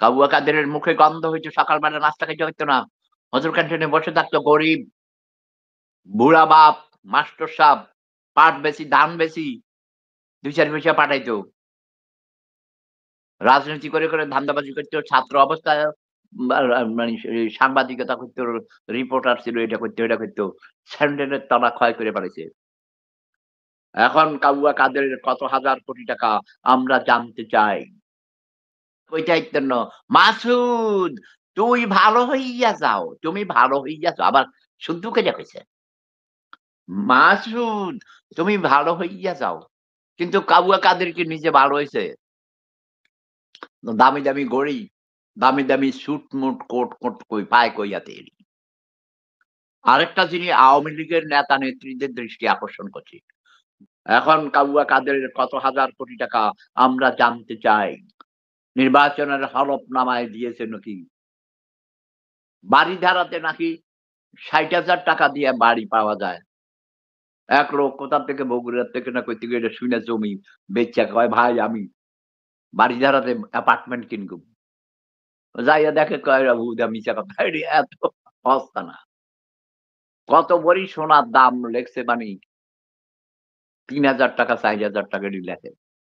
কাবুয়া কাদেরের মুখে গন্ধ হয়েছে সকালবেলা নাস্তা খেতে হইতো না হজুর ক্যান্টিনে বসে থাকতো গরিব বুড়া বাপ মাস্টার সাহ পাট বেশি ধান বেশি দুই চার পয়সা পাঠাইতো রাজনীতি করে করে ধান্দাবাজি করতো ছাত্র অবস্থায় মানে সাংবাদিকতা করতো রিপোর্টার ছিল এটা করতো এটা করতো স্যান্ডেলের তলা ক্ষয় করে পারেছে এখন কাবুয়া কাদের কত হাজার কোটি টাকা আমরা জানতে চাই মাসুদ তুই ভালো হইয়া যাও তুমি ভালো হইয়া যাও আবার শুদ্ধ কইছে মাসুদ তুমি ভালো হইয়া যাও কিন্তু কাবুয়া কাদের কি নিজে ভালো হয়েছে দামি দামি গড়ি দামি দামি সুট মুট কোট কোট কই পায় কইয়া তৈরি আরেকটা জিনিস আওয়ামী লীগের নেতা নেত্রীদের দৃষ্টি আকর্ষণ করছি এখন কাবুয়া কাদের কত হাজার কোটি টাকা আমরা জানতে চাই নির্বাচনের নামায় দিয়েছে নাকি বাড়ি ধারাতে নাকি ষাট হাজার টাকা দিয়ে বাড়ি পাওয়া যায় এক লোক কোথা থেকে বগুড়ার থেকে না কই থেকে এটা শুনে জমি বেচা কয় ভাই আমি বাড়ি ধারাতে অ্যাপার্টমেন্ট কিনব যাইয়া দেখে কয় এত সস্তা না কত বড়ি সোনার দাম লেখছে মানে তিন হাজার টাকা চার হাজার টাকা লেখে